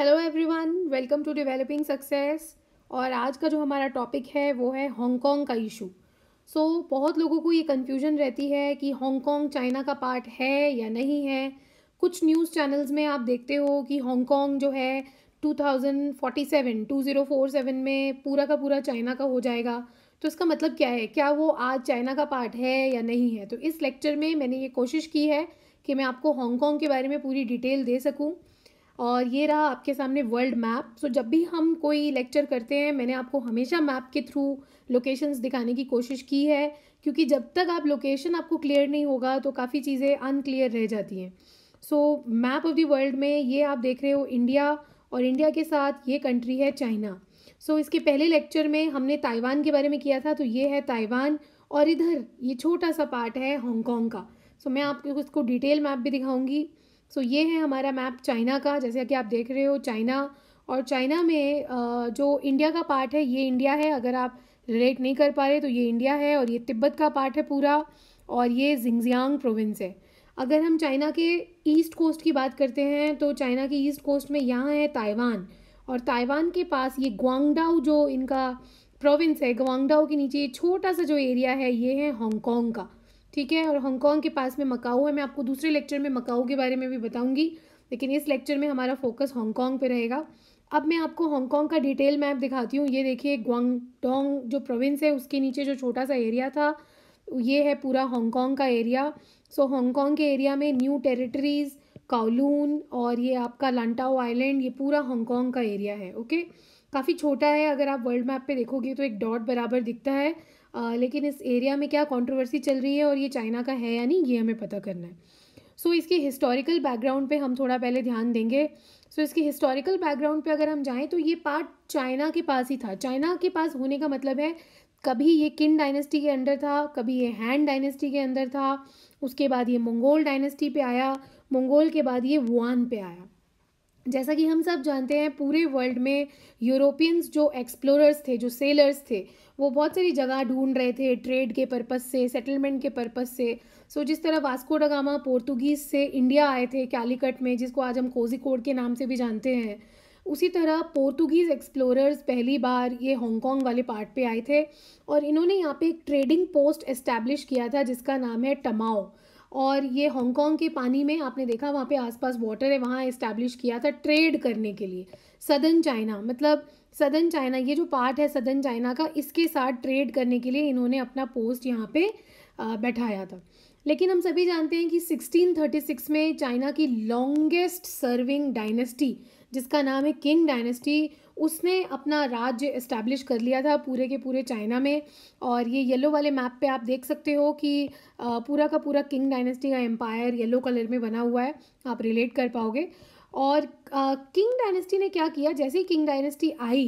hello everyone welcome to developing success और आज का जो हमारा टॉपिक है वो है हांगकांग का इशू सो so, बहुत लोगों को ये कन्फ्यूजन रहती है कि हांगकांग चाइना का पार्ट है या नहीं है कुछ न्यूज़ चैनल्स में आप देखते हो कि हांगकांग जो है 2047 2047 में पूरा का पूरा चाइना का हो जाएगा तो इसका मतलब क्या है क्या वो आज चाइना का पार्ट है या नहीं है तो इस लेक्चर में मैंने ये कोशिश की है कि मैं आपको हांगकांग के बारे में पूरी डिटेल दे सकूँ और ये रहा आपके सामने वर्ल्ड मैप सो जब भी हम कोई लेक्चर करते हैं मैंने आपको हमेशा मैप के थ्रू लोकेशंस दिखाने की कोशिश की है क्योंकि जब तक आप लोकेशन आपको क्लियर नहीं होगा तो काफ़ी चीज़ें अनक्लियर रह जाती हैं so map of the world में ये आप देख रहे हो इंडिया और इंडिया के साथ ये कंट्री है चाइना सो so, इसके पहले लेक्चर में हमने ताइवान के बारे में किया था तो ये है ताइवान और इधर ये छोटा सा पार्ट है हांगकॉन्ग का सो so, मैं आपको इसको डिटेल मैप भी दिखाऊंगी सो ये है हमारा मैप चाइना का जैसे कि आप देख रहे हो चाइना और चाइना में जो इंडिया का पार्ट है ये इंडिया है अगर आप रिलेट नहीं कर पा रहे तो ये इंडिया है और ये तिब्बत का पार्ट है पूरा और ये जिंगजियांग प्रोविंस है अगर हम चाइना के ईस्ट कोस्ट की बात करते हैं तो चाइना के ईस्ट कोस्ट में यहाँ है ताइवान और ताइवान के पास ये ग्वांगडाओ जो इनका प्रोविंस है ग्वांगडाओ के नीचे छोटा सा जो एरिया है ये है हांगकॉन्ग का ठीक है और हांगकॉन्ग के पास में मकाऊ है मैं आपको दूसरे लेक्चर में मकाऊ के बारे में भी बताऊंगी लेकिन इस लेक्चर में हमारा फोकस हांगकॉन्ग पे रहेगा अब मैं आपको हांगकॉन्ग का डिटेल मैप दिखाती हूँ ये देखिए ग्वांगडोंग जो प्रोविंस है उसके नीचे जो छोटा सा एरिया था ये है पूरा हांगकॉन्ग का एरिया सो हांगकॉन्ग के एरिया में न्यू टेरिटरीज़ काउलून और ये आपका लंटाओ आइलैंड ये पूरा हांगकॉन्ग का एरिया है ओके काफ़ी छोटा है अगर आप वर्ल्ड मैप पे देखोगे तो एक डॉट बराबर दिखता है आ, लेकिन इस एरिया में क्या कंट्रोवर्सी चल रही है और ये चाइना का है या नहीं ये हमें पता करना है सो so, इसके हिस्टोरिकल बैकग्राउंड पे हम थोड़ा पहले ध्यान देंगे सो so, इसके हिस्टोरिकल बैकग्राउंड पे अगर हम जाएं तो ये पार्ट चाइना के पास ही था चाइना के पास होने का मतलब है कभी ये किन डायनेस्टी के अंडर था कभी ये हैंड डायनेस्टी के अंदर था उसके बाद ये मंगोल डायनेस्टी पे आया मंगोल के बाद ये वुआन पे आया जैसा कि हम सब जानते हैं पूरे वर्ल्ड में यूरोपियंस जो एक्सप्लोरर्स थे जो सेलर्स थे वो बहुत सारी जगह ढूंढ रहे थे ट्रेड के पर्पस से सेटलमेंट के पर्पस से सो so, जिस तरह वास्को डगामा पोर्तुगीज़ से इंडिया आए थे कैलीकट में जिसको आज हम कोजिकोड के नाम से भी जानते हैं उसी तरह पोर्तुगीज़ एक्सप्लोरर्स पहली बार ये हांगकॉन्ग वाले पार्ट पे आए थे और इन्होंने यहाँ पे एक ट्रेडिंग पोस्ट एस्टैब्लिश किया था जिसका नाम है टमाओ और ये हांगकांग के पानी में आपने देखा वहाँ पे आसपास वाटर है वहाँ इस्टेब्लिश किया था ट्रेड करने के लिए सदन चाइना मतलब सदन चाइना ये जो पार्ट है सदन चाइना का इसके साथ ट्रेड करने के लिए इन्होंने अपना पोस्ट यहाँ पे बैठाया था लेकिन हम सभी जानते हैं कि 1636 में चाइना की लॉन्गेस्ट सर्विंग डायनेस्टी जिसका नाम है किंग डायनेस्टी उसने अपना राज्य इस्टेब्लिश कर लिया था पूरे के पूरे चाइना में और ये येलो वाले मैप पे आप देख सकते हो कि पूरा का पूरा किंग डायनेस्टी का एम्पायर येलो कलर में बना हुआ है आप रिलेट कर पाओगे और किंग डायनेस्टी ने क्या किया जैसे ही किंग डायनेस्टी आई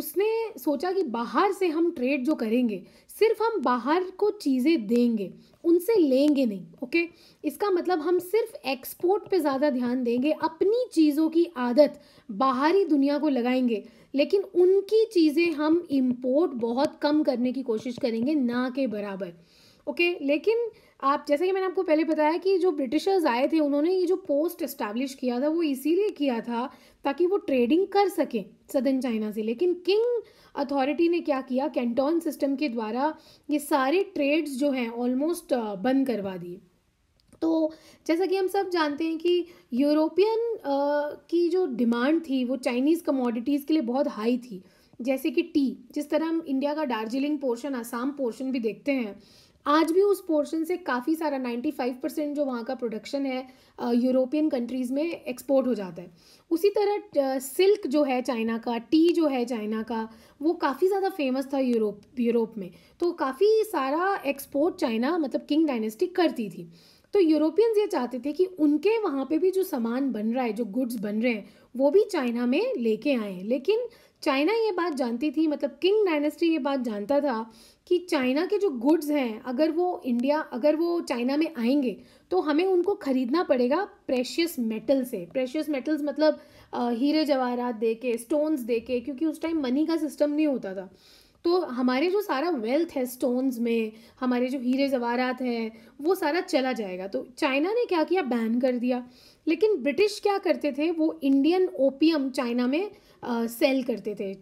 उसने सोचा कि बाहर से हम ट्रेड जो करेंगे सिर्फ हम बाहर को चीज़ें देंगे उनसे लेंगे नहीं ओके इसका मतलब हम सिर्फ एक्सपोर्ट पे ज़्यादा ध्यान देंगे अपनी चीज़ों की आदत बाहरी दुनिया को लगाएंगे लेकिन उनकी चीज़ें हम इम्पोर्ट बहुत कम करने की कोशिश करेंगे ना के बराबर ओके लेकिन आप जैसे कि मैंने आपको पहले बताया कि जो ब्रिटिशर्स आए थे उन्होंने ये जो पोस्ट इस्टेब्लिश किया था वो इसीलिए किया था ताकि वो ट्रेडिंग कर सकें सदन चाइना से लेकिन किंग अथॉरिटी ने क्या किया कैंटोन सिस्टम के द्वारा ये सारे ट्रेड्स जो हैं ऑलमोस्ट बंद करवा दिए तो जैसा कि हम सब जानते हैं कि यूरोपियन की जो डिमांड थी वो चाइनीज़ कमोडिटीज़ के लिए बहुत हाई थी जैसे कि टी जिस तरह हम इंडिया का दार्जिलिंग पोर्शन आसाम पोर्शन भी देखते हैं आज भी उस पोर्शन से काफ़ी सारा 95 परसेंट जो वहाँ का प्रोडक्शन है यूरोपियन कंट्रीज़ में एक्सपोर्ट हो जाता है उसी तरह सिल्क जो है चाइना का टी जो है चाइना का वो काफ़ी ज़्यादा फेमस था यूरोप यूरोप में तो काफ़ी सारा एक्सपोर्ट चाइना मतलब किंग डायनेस्टी करती थी तो यूरोपियंस ये चाहते थे कि उनके वहाँ पे भी जो सामान बन रहा है जो गुड्स बन रहे हैं वो भी चाइना में लेके आए लेकिन चाइना ये बात जानती थी मतलब किंग डायनेस्टी ये बात जानता था कि चाइना के जो गुड्स हैं अगर वो इंडिया अगर वो चाइना में आएंगे तो हमें उनको ख़रीदना पड़ेगा प्रेशियस मेटल से प्रेशियस मेटल्स मतलब हीरे जवाहरात दे के स्टोन्स दे के क्योंकि उस टाइम मनी का सिस्टम नहीं होता था तो हमारे जो सारा वेल्थ है स्टोन्स में हमारे जो हीरे जवाहरात हैं वो सारा चला जाएगा तो चाइना ने क्या किया बैन कर दिया लेकिन ब्रिटिश क्या करते थे वो इंडियन ओपियम चाइना में सेल करते थे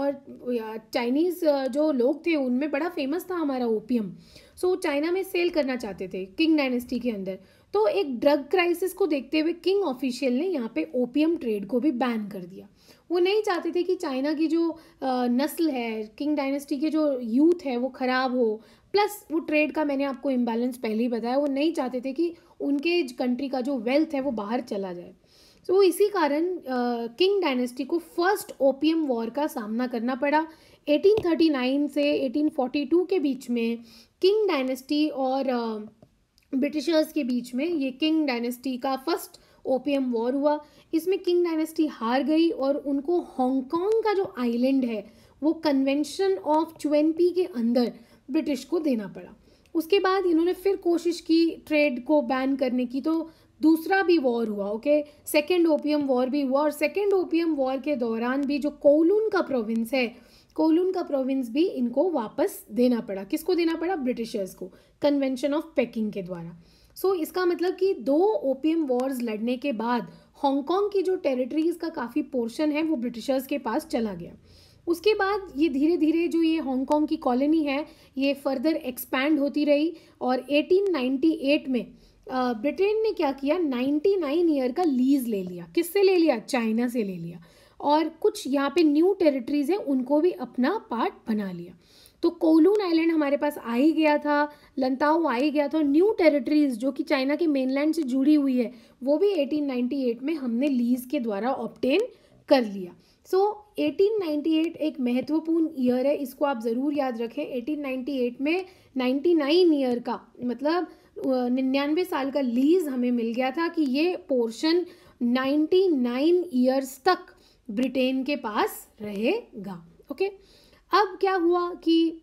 और चाइनीज़ जो लोग थे उनमें बड़ा फेमस था हमारा ओपियम सो so, चाइना में सेल करना चाहते थे किंग डायनेस्टी के अंदर तो एक ड्रग क्राइसिस को देखते हुए किंग ऑफिशियल ने यहाँ पे ओपियम ट्रेड को भी बैन कर दिया वो नहीं चाहते थे कि चाइना की जो नस्ल है किंग डायनेस्टी के जो यूथ है वो ख़राब हो प्लस वो ट्रेड का मैंने आपको इम्बैलेंस पहले ही बताया वो नहीं चाहते थे कि उनके कंट्री का जो वेल्थ है वो बाहर चला जाए तो so, इसी कारण किंग डायनेस्टी को फर्स्ट ओपियम वॉर का सामना करना पड़ा 1839 से 1842 के बीच में किंग डायनेस्टी और ब्रिटिशर्स के बीच में ये किंग डायनेस्टी का फर्स्ट ओपियम वॉर हुआ इसमें किंग डायनेस्टी हार गई और उनको हांगकांग का जो आइलैंड है वो कन्वेंशन ऑफ चुएनपी के अंदर ब्रिटिश को देना पड़ा उसके बाद इन्होंने फिर कोशिश की ट्रेड को बैन करने की तो दूसरा भी वॉर हुआ ओके सेकेंड ओपियम वॉर भी हुआ और सेकेंड ओपियम वॉर के दौरान भी जो कोलून का प्रोविंस है कोलून का प्रोविंस भी इनको वापस देना पड़ा किसको देना पड़ा ब्रिटिशर्स को कन्वेंशन ऑफ पैकिंग के द्वारा सो so, इसका मतलब कि दो ओपियम वॉर्स लड़ने के बाद हांगकांग की जो टेरिटरीज का काफ़ी पोर्शन है वो ब्रिटिशर्स के पास चला गया उसके बाद ये धीरे धीरे जो ये हांगकांग की कॉलोनी है ये फर्दर एक्सपैंड होती रही और 1898 में ब्रिटेन ने क्या किया 99 ईयर का लीज़ ले लिया किससे ले लिया चाइना से ले लिया और कुछ यहाँ पे न्यू टेरिटरीज़ हैं उनको भी अपना पार्ट बना लिया तो कोलून आइलैंड हमारे पास आ ही गया था लंताओ आ ही गया था न्यू टेरिटरीज़ जो कि चाइना के मेनलैंड से जुड़ी हुई है वो भी 1898 में हमने लीज़ के द्वारा ऑप्टेन कर लिया सो so, 1898 एक महत्वपूर्ण ईयर है इसको आप ज़रूर याद रखें 1898 में 99 ईयर का मतलब निन्यानवे साल का लीज हमें मिल गया था कि ये पोर्शन नाइन्टी नाइन ईयर्स तक ब्रिटेन के पास रहेगा ओके अब क्या हुआ कि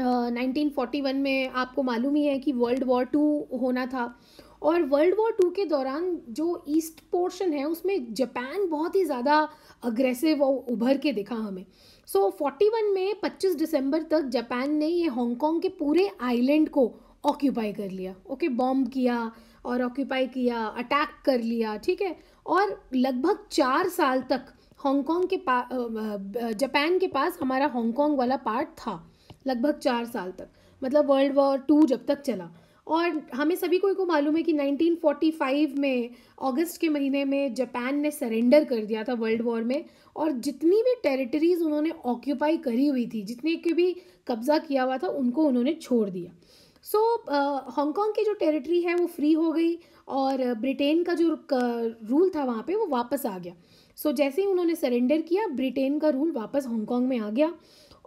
नाइनटीन uh, वन में आपको मालूम ही है कि वर्ल्ड वॉर टू होना था और वर्ल्ड वॉर टू के दौरान जो ईस्ट पोर्शन है उसमें जापान बहुत ही ज़्यादा अग्रेसिव और उभर के दिखा हमें सो so, 41 में 25 दिसंबर तक जापान ने ये हांगकांग के पूरे आइलैंड को ऑक्यूपाई कर लिया ओके बॉम्ब किया और ऑक्यूपाई किया अटैक कर लिया ठीक है और लगभग चार साल तक हांगकांग के पास जापान के पास हमारा हांगकांग वाला पार्ट था लगभग चार साल तक मतलब वर्ल्ड वॉर टू जब तक चला और हमें सभी कोई को मालूम है कि 1945 में अगस्त के महीने में जापान ने सरेंडर कर दिया था वर्ल्ड वॉर में और जितनी भी टेरिटरीज़ उन्होंने ऑक्यूपाई करी हुई थी जितने के भी कब्ज़ा किया हुआ था उनको उन्होंने छोड़ दिया सो हांगकांग uh, की जो टेरिटरी है वो फ्री हो गई और ब्रिटेन का जो रूल uh, था वहाँ पे वो वापस आ गया सो so, जैसे ही उन्होंने सरेंडर किया ब्रिटेन का रूल वापस हांगकॉन्ग में आ गया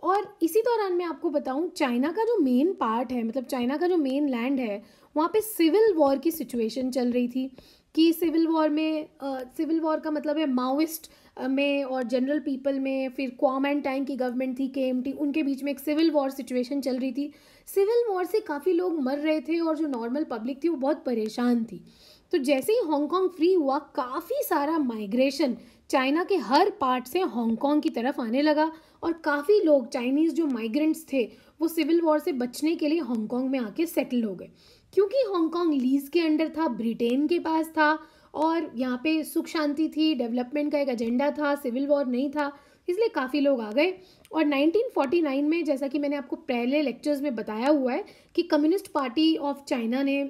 और इसी दौरान मैं आपको बताऊं चाइना का जो मेन पार्ट है मतलब चाइना का जो मेन लैंड है वहाँ पे सिविल वॉर की सिचुएशन चल रही थी कि सिविल वॉर में सिविल वॉर का मतलब है माओइस्ट में और जनरल पीपल में फिर क्वाम एंड टाइम की गवर्नमेंट थी के उनके बीच में एक सिविल वॉर सिचुएशन चल रही थी सिविल वॉर से काफ़ी लोग मर रहे थे और जो नॉर्मल पब्लिक थी वो बहुत परेशान थी तो जैसे ही हांगकॉन्ग फ्री हुआ काफ़ी सारा माइग्रेशन चाइना के हर पार्ट से हांगकॉन्ग की तरफ आने लगा और काफ़ी लोग चाइनीज़ जो माइग्रेंट्स थे वो सिविल वॉर से बचने के लिए हांगकॉन्ग में आके सेटल हो गए क्योंकि हांगकॉन्ग लीज के अंडर था ब्रिटेन के पास था और यहाँ पे सुख शांति थी डेवलपमेंट का एक एजेंडा था सिविल वॉर नहीं था इसलिए काफ़ी लोग आ गए और 1949 में जैसा कि मैंने आपको पहले लेक्चर्स में बताया हुआ है कि कम्युनिस्ट पार्टी ऑफ चाइना ने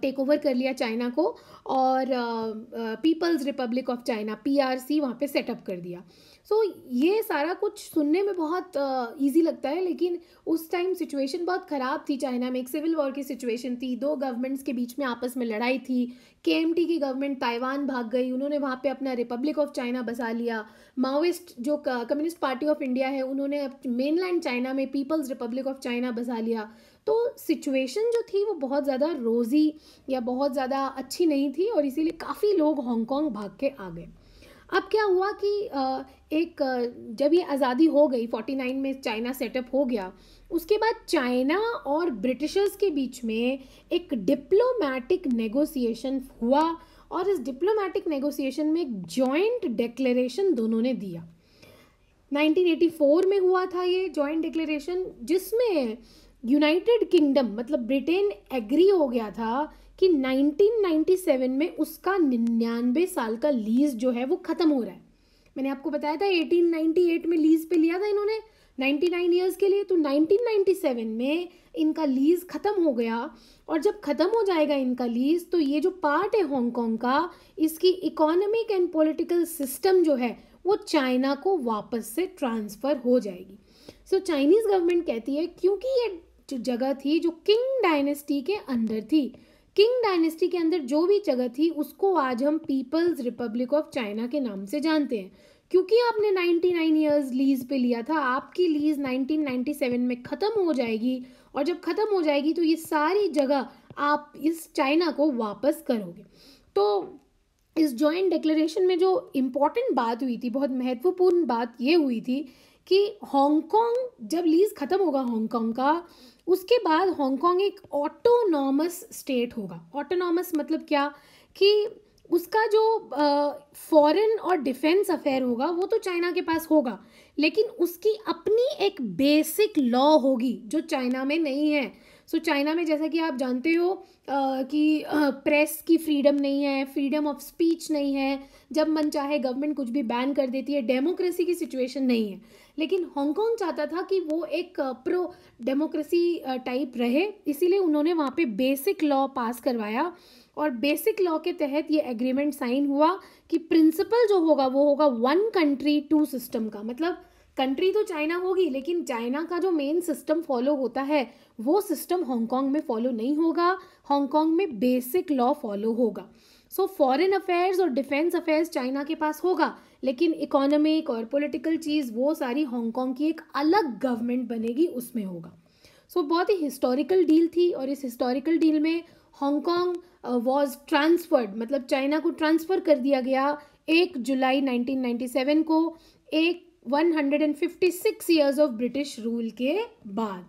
टेक ओवर कर लिया चाइना को और people's republic of China PRC वहाँ पर सेटअप कर दिया सो so, ये सारा कुछ सुनने में बहुत ईजी लगता है लेकिन उस टाइम सिचुएशन बहुत ख़राब थी चाइना में एक सिविल वॉर की सिचुएशन थी दो गवर्नमेंट्स के बीच में आपस में लड़ाई थी के की गवर्नमेंट ताइवान भाग गई उन्होंने वहाँ पे अपना रिपब्लिक ऑफ चाइना बसा लिया माओइस्ट जो कम्युनिस्ट पार्टी ऑफ इंडिया है उन्होंने मेनलैंड चाइना में पीपल्स रिपब्लिक ऑफ चाइना बसा लिया तो सिचुएशन जो थी वो बहुत ज़्यादा रोज़ी या बहुत ज़्यादा अच्छी नहीं थी और इसीलिए काफ़ी लोग हांगकॉन्ग भाग के आ गए अब क्या हुआ कि एक जब ये आज़ादी हो गई 49 में चाइना सेटअप हो गया उसके बाद चाइना और ब्रिटिशर्स के बीच में एक डिप्लोमेटिक नेगोशिएशन हुआ और इस डिप्लोमेटिक नेगोशिएशन में एक जॉइंट डिक्लेरेशन दोनों ने दिया 1984 में हुआ था ये जॉइंट डिक्लेरेशन जिसमें यूनाइटेड किंगडम मतलब ब्रिटेन एग्री हो गया था कि 1997 में उसका निन्यानवे साल का लीज जो है वो ख़त्म हो रहा है मैंने आपको बताया था 1898 में लीज पे लिया था इन्होंने 99 इयर्स के लिए तो 1997 में इनका लीज़ ख़त्म हो गया और जब ख़त्म हो जाएगा इनका लीज़ तो ये जो पार्ट है हांगकॉन्ग का इसकी इकोनॉमिक एंड पॉलिटिकल सिस्टम जो है वो चाइना को वापस से ट्रांसफ़र हो जाएगी सो चाइनीज़ गवर्नमेंट कहती है क्योंकि ये जो जगह थी जो किंग डायनेस्टी के अंदर थी किंग डायनेस्टी के अंदर जो भी जगह थी उसको आज हम पीपल्स रिपब्लिक ऑफ चाइना के नाम से जानते हैं क्योंकि आपने 99 नाइन ईयर्स लीज पे लिया था आपकी लीज 1997 में ख़त्म हो जाएगी और जब ख़त्म हो जाएगी तो ये सारी जगह आप इस चाइना को वापस करोगे तो इस जॉइंट डिक्लेरेशन में जो इम्पॉर्टेंट बात हुई थी बहुत महत्वपूर्ण बात ये हुई थी कि हांगकांग जब लीज़ ख़त्म होगा हांगकांग का उसके बाद हांगकांग एक ऑटोनॉमस स्टेट होगा ऑटोनॉमस मतलब क्या कि उसका जो फॉरेन और डिफेंस अफेयर होगा वो तो चाइना के पास होगा लेकिन उसकी अपनी एक बेसिक लॉ होगी जो चाइना में नहीं है सो so, चाइना में जैसा कि आप जानते हो uh, कि आ, प्रेस की फ्रीडम नहीं है फ्रीडम ऑफ स्पीच नहीं है जब मन चाहे गवर्नमेंट कुछ भी बैन कर देती है डेमोक्रेसी की सिचुएशन नहीं है लेकिन हांगकांग चाहता था कि वो एक प्रो डेमोक्रेसी टाइप रहे इसीलिए उन्होंने वहाँ पे बेसिक लॉ पास करवाया और बेसिक लॉ के तहत ये एग्रीमेंट साइन हुआ कि प्रिंसिपल जो होगा वो होगा वन कंट्री टू सिस्टम का मतलब कंट्री तो चाइना होगी लेकिन चाइना का जो मेन सिस्टम फॉलो होता है वो सिस्टम हांगकांग में फॉलो नहीं होगा हांगकांग में बेसिक लॉ फॉलो होगा सो फॉरेन अफेयर्स और डिफेंस अफेयर्स चाइना के पास होगा लेकिन इकोनॉमिक और पॉलिटिकल चीज़ वो सारी हांगकॉन्ग की एक अलग गवर्नमेंट बनेगी उसमें होगा सो so, बहुत ही हिस्टोरिकल डील थी और इस हिस्टोरिकल डील में हांगकॉन्ग वॉज ट्रांसफर्ड मतलब चाइना को ट्रांसफ़र कर दिया गया एक जुलाई 1997 को एक 156 इयर्स ऑफ ब्रिटिश रूल के बाद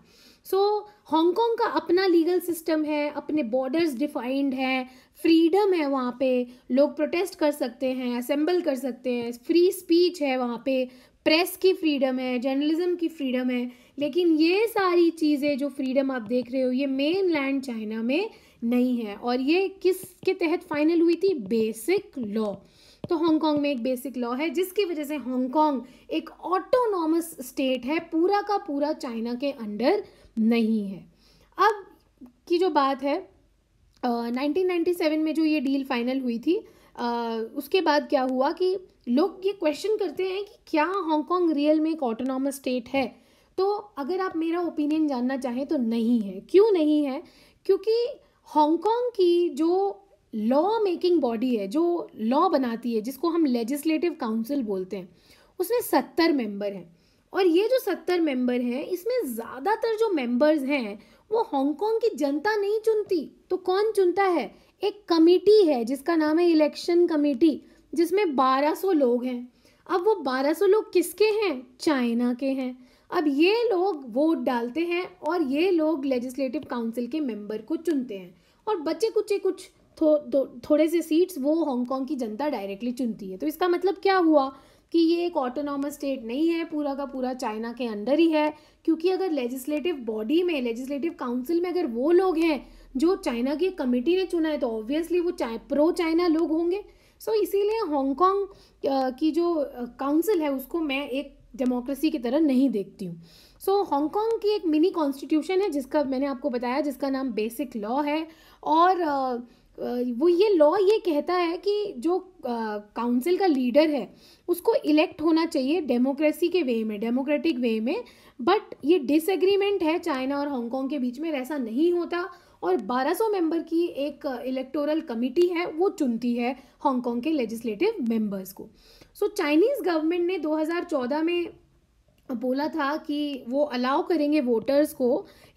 सो so, हांगकांग का अपना लीगल सिस्टम है अपने बॉर्डर्स डिफाइंड है फ्रीडम है वहाँ पे लोग प्रोटेस्ट कर सकते हैं असेंबल कर सकते हैं फ्री स्पीच है वहाँ पे प्रेस की फ्रीडम है जर्नलिज्म की फ्रीडम है लेकिन ये सारी चीज़ें जो फ्रीडम आप देख रहे हो ये मेन लैंड चाइना में नहीं है और ये किसके तहत फाइनल हुई थी बेसिक लॉ तो हांगकांग में एक बेसिक लॉ है जिसकी वजह से हांगकांग एक ऑटोनॉमस स्टेट है पूरा का पूरा चाइना के अंडर नहीं है अब की जो बात है नाइनटीन 1997 में जो ये डील फाइनल हुई थी आ, उसके बाद क्या हुआ कि लोग ये क्वेश्चन करते हैं कि क्या हांगकांग रियल में एक ऑटोनॉमस स्टेट है तो अगर आप मेरा ओपिनियन जानना चाहें तो नहीं है क्यों नहीं है क्योंकि हांगकांग की जो लॉ मेकिंग बॉडी है जो लॉ बनाती है जिसको हम लेजिस्लेटिव काउंसिल बोलते हैं उसमें सत्तर मेंबर हैं और ये जो सत्तर मेंबर हैं इसमें ज़्यादातर जो मेंबर्स हैं वो हांगकांग की जनता नहीं चुनती तो कौन चुनता है एक कमेटी है जिसका नाम है इलेक्शन कमेटी जिसमें 1200 लोग हैं अब वो 1200 लोग किसके हैं चाइना के हैं अब ये लोग वोट डालते हैं और ये लोग लेजिस्लेटिव काउंसिल के मेंबर को चुनते हैं और बचे कुछ कुछ थो, थो, थोड़े से सीट्स वो हांगकांग की जनता डायरेक्टली चुनती है तो इसका मतलब क्या हुआ कि ये एक ऑटोनॉमस स्टेट नहीं है पूरा का पूरा चाइना के अंडर ही है क्योंकि अगर लेजिस्लेटिव बॉडी में लेजिस्लेटिव काउंसिल में अगर वो लोग हैं जो चाइना की कमेटी ने चुना है तो ऑब्वियसली वो चाइ प्रो चाइना लोग होंगे सो so, इसीलिए हांगकांग की जो काउंसिल है उसको मैं एक डेमोक्रेसी की तरह नहीं देखती हूँ सो so, की एक मिनी कॉन्स्टिट्यूशन है जिसका मैंने आपको बताया जिसका नाम बेसिक लॉ है और uh, वो ये लॉ ये कहता है कि जो काउंसिल का लीडर है उसको इलेक्ट होना चाहिए डेमोक्रेसी के वे में डेमोक्रेटिक वे में बट ये डिसएग्रीमेंट है चाइना और हांगकॉन्ग के बीच में ऐसा नहीं होता और 1200 मेंबर की एक इलेक्टोरल कमिटी है वो चुनती है हांगकॉन्ग के लेजिस्लेटिव मेंबर्स को सो चाइनीज़ गवर्नमेंट ने 2014 में बोला था कि वो अलाउ करेंगे वोटर्स को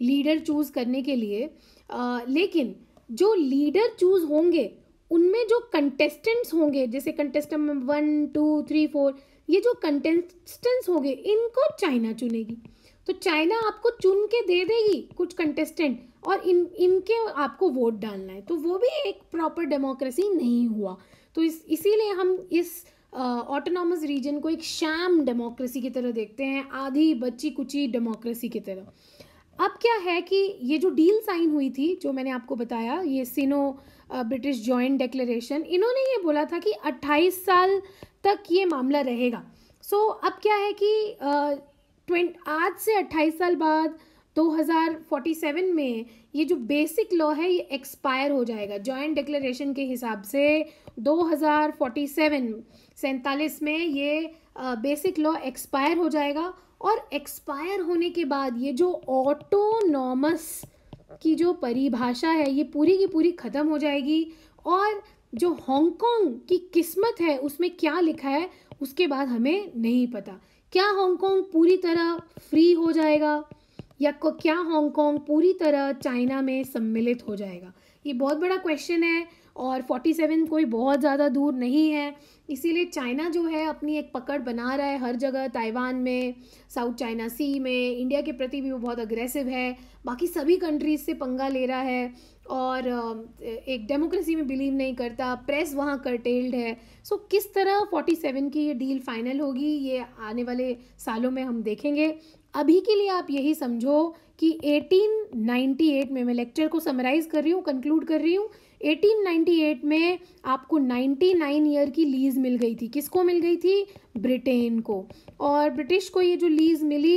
लीडर चूज़ करने के लिए आ, लेकिन जो लीडर चूज होंगे उनमें जो कंटेस्टेंट्स होंगे जैसे कंटेस्टेंट में वन टू थ्री फोर ये जो कंटेस्टेंट्स होंगे इनको चाइना चुनेगी तो चाइना आपको चुन के दे देगी कुछ कंटेस्टेंट और इन इनके आपको वोट डालना है तो वो भी एक प्रॉपर डेमोक्रेसी नहीं हुआ तो इस इसीलिए हम इस ऑटोनॉमस uh, रीजन को एक शाम डेमोक्रेसी की तरह देखते हैं आधी बच्ची कुची डेमोक्रेसी की तरह अब क्या है कि ये जो डील साइन हुई थी जो मैंने आपको बताया ये सिनो ब्रिटिश जॉइंट डिक्लेरेशन इन्होंने ये बोला था कि 28 साल तक ये मामला रहेगा सो so, अब क्या है कि ट्वेंट आज से 28 साल बाद 2047 में ये जो बेसिक लॉ है ये एक्सपायर हो जाएगा जॉइंट डिक्लेरेशन के हिसाब से 2047 हज़ार में ये बेसिक लॉ एक्सपायर हो जाएगा और एक्सपायर होने के बाद ये जो ऑटोनॉमस की जो परिभाषा है ये पूरी की पूरी ख़त्म हो जाएगी और जो हांगकांग की किस्मत है उसमें क्या लिखा है उसके बाद हमें नहीं पता क्या हांगकांग पूरी तरह फ्री हो जाएगा या क्या हांगकांग पूरी तरह चाइना में सम्मिलित हो जाएगा ये बहुत बड़ा क्वेश्चन है और 47 कोई बहुत ज़्यादा दूर नहीं है इसीलिए चाइना जो है अपनी एक पकड़ बना रहा है हर जगह ताइवान में साउथ चाइना सी में इंडिया के प्रति भी वो बहुत अग्रेसिव है बाकी सभी कंट्रीज़ से पंगा ले रहा है और एक डेमोक्रेसी में बिलीव नहीं करता प्रेस वहाँ करटेल्ड है सो किस तरह 47 की ये डील फाइनल होगी ये आने वाले सालों में हम देखेंगे अभी के लिए आप यही समझो कि 1898 में मैं लेक्चर को समराइज़ कर रही हूँ कंक्लूड कर रही हूँ 1898 में आपको 99 ईयर की लीज़ मिल गई थी किसको मिल गई थी ब्रिटेन को और ब्रिटिश को ये जो लीज़ मिली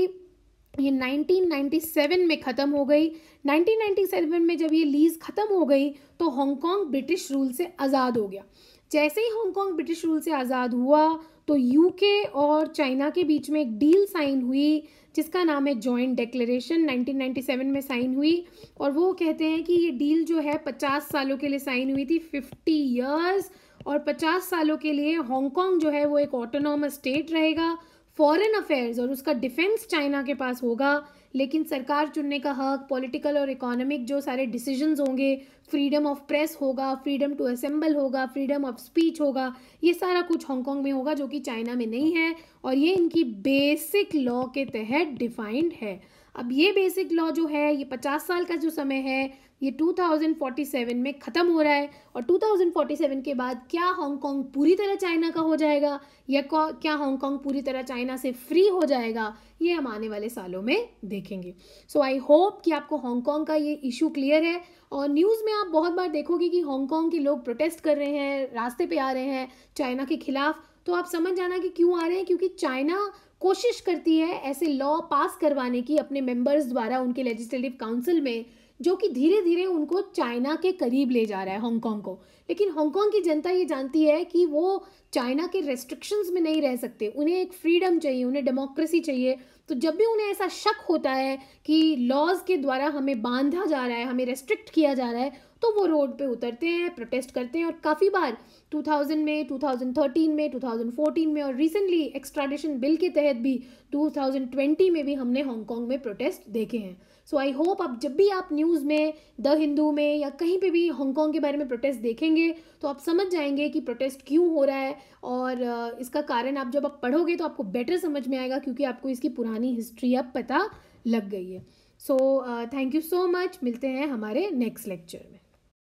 ये 1997 में ख़त्म हो गई 1997 में जब ये लीज़ ख़त्म हो गई तो हांगकॉन्ग ब्रिटिश रूल से आज़ाद हो गया जैसे ही हांगकॉन्ग ब्रिटिश रूल से आज़ाद हुआ तो यूके और चाइना के बीच में एक डील साइन हुई जिसका नाम है जॉइंट डेक्लेरेशन 1997 में साइन हुई और वो कहते हैं कि ये डील जो है 50 सालों के लिए साइन हुई थी 50 ईयर्स और 50 सालों के लिए हांगकांग जो है वो एक ऑटोनॉमस स्टेट रहेगा फॉरेन अफेयर्स और उसका डिफेंस चाइना के पास होगा लेकिन सरकार चुनने का हक पॉलिटिकल और इकोनॉमिक जो सारे डिसीजंस होंगे फ्रीडम ऑफ प्रेस होगा फ्रीडम टू असेंबल होगा फ्रीडम ऑफ स्पीच होगा ये सारा कुछ हांगकॉन्ग में होगा जो कि चाइना में नहीं है और ये इनकी बेसिक लॉ के तहत डिफाइंड है अब ये बेसिक लॉ जो है ये पचास साल का जो समय है ये 2047 में ख़त्म हो रहा है और 2047 के बाद क्या हांगकांग पूरी तरह चाइना का हो जाएगा या क्या हांगकांग पूरी तरह चाइना से फ्री हो जाएगा ये हम आने वाले सालों में देखेंगे सो आई होप कि आपको हांगकांग का ये इशू क्लियर है और न्यूज़ में आप बहुत बार देखोगे कि हांगकांग के लोग प्रोटेस्ट कर रहे हैं रास्ते पे आ रहे हैं चाइना के खिलाफ तो आप समझ जाना कि क्यों आ रहे हैं क्योंकि चाइना कोशिश करती है ऐसे लॉ पास करवाने की अपने मेंबर्स द्वारा उनके लेजिस्लेटिव काउंसिल में जो कि धीरे धीरे उनको चाइना के करीब ले जा रहा है हांगकॉन्ग को लेकिन हांगकॉन्ग की जनता ये जानती है कि वो चाइना के रेस्ट्रिक्शंस में नहीं रह सकते उन्हें एक फ्रीडम चाहिए उन्हें डेमोक्रेसी चाहिए तो जब भी उन्हें ऐसा शक होता है कि लॉज के द्वारा हमें बांधा जा रहा है हमें रेस्ट्रिक्ट किया जा रहा है तो वो रोड पे उतरते हैं प्रोटेस्ट करते हैं और काफ़ी बार 2000 में 2013 में 2014 में और रिसेंटली एक्सट्राडिशन बिल के तहत भी 2020 में भी हमने हांगकांग में प्रोटेस्ट देखे हैं सो आई होप आप जब भी आप न्यूज़ में द हिंदू में या कहीं पे भी हांगकॉन्ग के बारे में प्रोटेस्ट देखेंगे तो आप समझ जाएंगे कि प्रोटेस्ट क्यों हो रहा है और इसका कारण आप जब आप पढ़ोगे तो आपको बेटर समझ में आएगा क्योंकि आपको इसकी पुरानी हिस्ट्री अब पता लग गई है so thank you so much मिलते हैं हमारे नेक्स्ट लेक्चर में